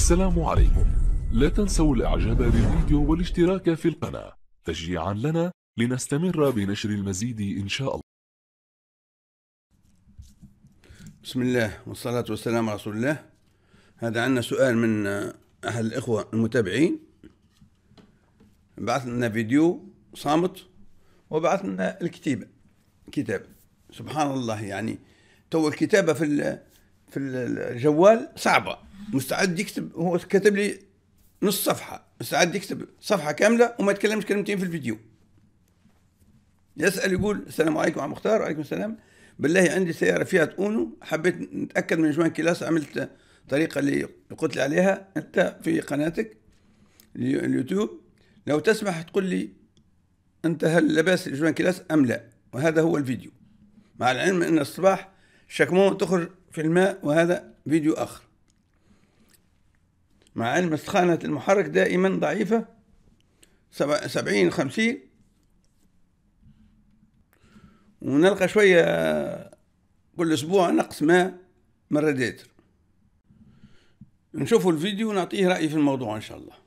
السلام عليكم لا تنسوا الاعجاب بالفيديو والاشتراك في القناة تشجيعا لنا لنستمر بنشر المزيد ان شاء الله بسم الله والصلاة والسلام على رسول الله هذا عندنا سؤال من أهل الإخوة المتابعين بعث لنا فيديو صامت وبعث لنا الكتيبة كتاب سبحان الله يعني تو الكتابة في في الجوال صعبه مستعد يكتب هو كتب لي نص صفحه مستعد يكتب صفحه كامله وما يتكلمش كلمتين في الفيديو يسال يقول السلام عليكم عم مختار وعليكم السلام بالله عندي سياره فيها اونو حبيت نتاكد من جوان كلاس عملت الطريقه اللي قلت لي عليها انت في قناتك اليوتيوب لو تسمح تقول لي انت هل لباس جوان كلاس ام لا وهذا هو الفيديو مع العلم ان الصباح الشكمومة تخرج في الماء وهذا فيديو آخر مع علم سخانة المحرك دائما ضعيفة سبعين خمسين ونلقى شوية كل أسبوع نقص ماء من الراديتر نشوفوا الفيديو ونعطيه رأي في الموضوع إن شاء الله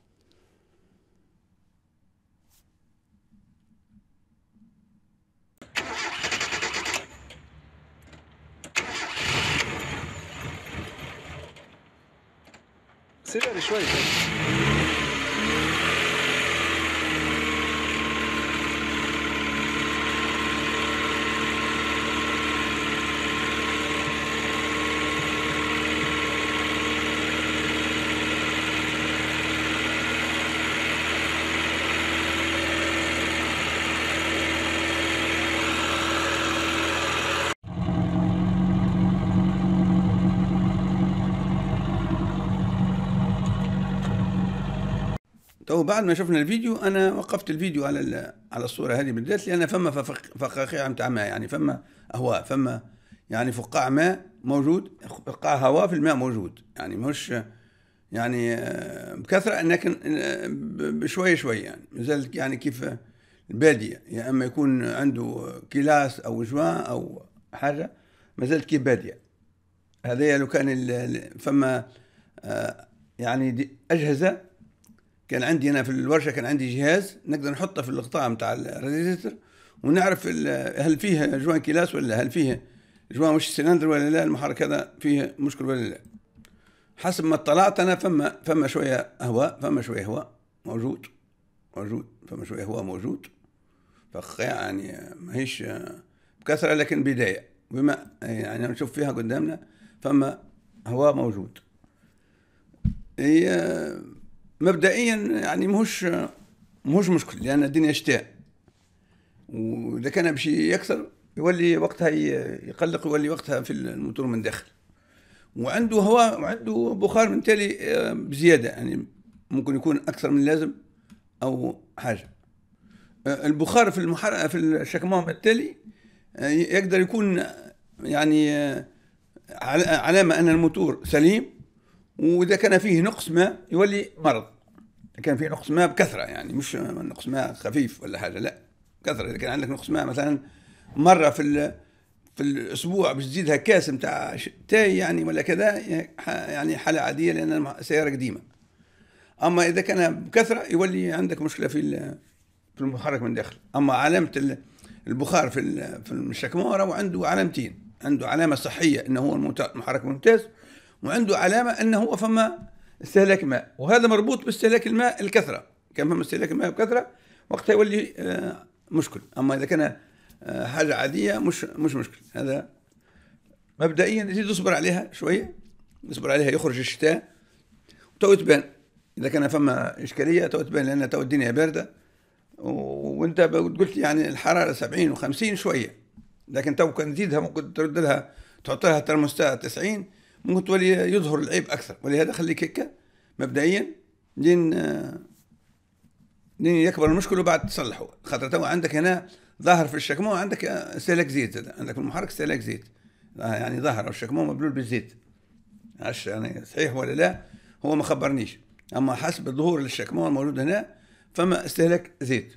سيبها شوي تو بعد ما شفنا الفيديو انا وقفت الفيديو على على الصوره هذه بالذات لان فما فقاقيع نتاع ماء يعني فما اهواء فما يعني فقاع ماء موجود فقاع هواء في الماء موجود يعني مش يعني آه، بكثره لكن آه، بشويه شويه يعني مازال يعني كيف باديه يا يعني اما يكون عنده كلاس او جوان او حاجه مازالت كيف باديه هذايا لو كان فما آه، يعني اجهزه كان عندي انا في الورشه كان عندي جهاز نقدر نحطه في القطاع نتاع الريزيستر ونعرف هل فيها جوان كيلاس ولا هل فيها جوان مش سلندر ولا لا المحرك هذا فيه مشكل ولا لا حسب ما اطلعت انا فما فما شويه هواء فما شويه هواء موجود موجود فما شويه هواء موجود فخ يعني ماهيش بكثره لكن بدايه بما يعني نشوف فيها قدامنا فما هواء موجود هي إيه، مبدئيا يعني مش مش مشكل لان الدنيا شتاء واذا كان باش يكثر يولي وقتها يقلق يولي وقتها في الموتور من داخل وعنده هواء وعنده بخار من تالي آه، بزياده يعني ممكن يكون اكثر من اللازم او حاجه آه، البخار في المحر في الشكمام التالي آه، يقدر يكون يعني علامه ان الموتور سليم واذا كان فيه نقص ماء يولي مرض اذا كان فيه نقص ماء بكثره يعني مش نقص ماء خفيف ولا حاجه لا كثره اذا كان عندك نقص ماء مثلا مره في في الاسبوع باش تزيدها كاس نتاع تاي يعني ولا كذا يعني حاله عاديه لان السياره قديمه اما اذا كان بكثره يولي عندك مشكله في في المحرك من الداخل اما علامه البخار في في الشكماره وعنده علامتين عنده علامه صحيه انه هو المحرك ممتاز وعنده علامة أنه فما استهلاك ماء وهذا مربوط باستهلاك الماء الكثرة كان فما استهلاك الماء بكثرة وقتها يولي آه، مشكل أما إذا كان آه، حاجة عادية مش مش مشكل هذا مبدئيا يزيد يصبر عليها شوية نصبر عليها يخرج الشتاء وتو تبان إذا كان فما إشكالية تو تبان لأن تو الدنيا باردة وأنت قلت يعني الحرارة 70 و50 شوية لكن تو كان تزيدها ممكن ترد لها تحط لها ترموستات 90 ممكن تولي يظهر العيب اكثر ولهذا خليك هكا مبدئيا لين لين يكبر المشكل وبعد تصلحه خاطر تو عندك هنا ظاهر في الشكمو عندك استهلاك زيت عندك في المحرك استهلاك زيت يعني ظاهر الشكمو مبلول بالزيت عش يعني صحيح ولا لا هو ما خبرنيش اما حسب ظهور للشكمو الموجود هنا فما استهلاك زيت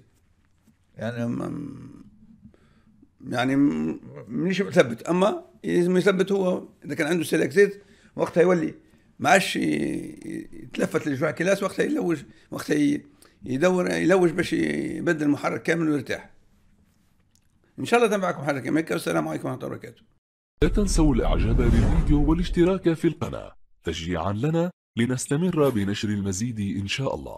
يعني يعني مش مثبت اما لازم يثبت هو اذا كان عنده سيلاكسيت وقتها يولي ما عادش يتلفت لجوع كلاس وقتها يلوج وقتها يدور يلوج باش يبدل المحرك كامل ويرتاح ان شاء الله تنفعكم حاجه كما هيك والسلام عليكم ورحمه الله وبركاته لا تنسوا الاعجاب بالفيديو والاشتراك في القناه تشجيعا لنا لنستمر بنشر المزيد ان شاء الله